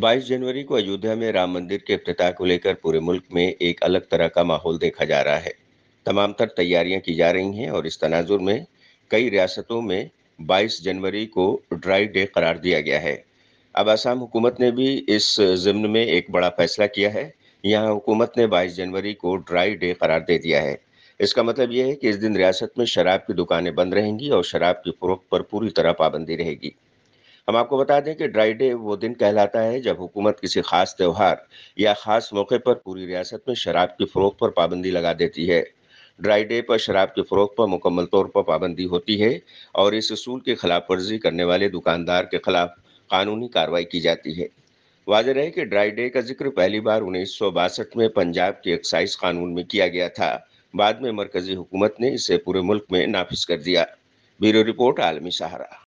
22 जनवरी को अयोध्या में राम मंदिर के अफ्ताह को लेकर पूरे मुल्क में एक अलग तरह का माहौल देखा जा रहा है तमाम तर तैयारियां की जा रही हैं और इस तनाजुर में कई रियासतों में 22 जनवरी को ड्राई डे करार दिया गया है अब आसाम हुकूमत ने भी इस ज़िम्न में एक बड़ा फैसला किया है यहाँ हुकूमत ने 22 जनवरी को ड्राई डे करार दे दिया है इसका मतलब यह है कि इस दिन रियासत में शराब की दुकानें बंद रहेंगी और शराब की फरोख पर पूरी तरह पाबंदी रहेगी ہم آپ کو بتا دیں کہ ڈرائی ڈے وہ دن کہلاتا ہے جب حکومت کسی خاص تہوار یا خاص موقع پر پوری ریاست میں شراب کی فروخت پر پابندی لگا دیتی ہے ڈرائی ڈے پر شراب کی فروخت پر مکمل طور پر پابندی ہوتی ہے اور اس اصول کی خلاف ورزی کرنے والے دکاندار کے خلاف قانونی کارروائی کی جاتی ہے واضح رہے کہ ڈرائی ڈے کا ذکر پہلی بار انیس سو باسٹھ میں پنجاب کے ایکسائز قانون میں کیا گیا تھا بعد میں مرکزی حکومت نے اسے پورے ملک میں نافذ کر دیا بیرو رپورٹ عالمی سہارا